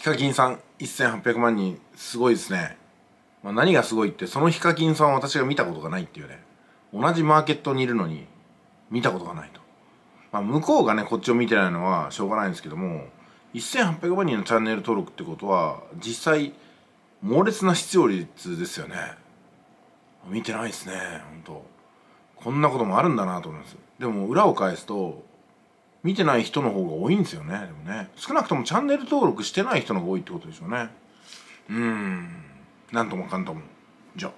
ヒカキンさん1800万人すごいですね、まあ、何がすごいってそのヒカキンさんは私が見たことがないっていうね同じマーケットにいるのに見たことがないと、まあ、向こうがねこっちを見てないのはしょうがないんですけども1800万人のチャンネル登録ってことは実際猛烈な視聴率ですよね見てないですね本当こんなこともあるんだなと思いますでも裏を返すと見てない人の方が多いんですよねでもね少なくともチャンネル登録してない人の方が多いってことでしょうねうんなんともかんともじゃあ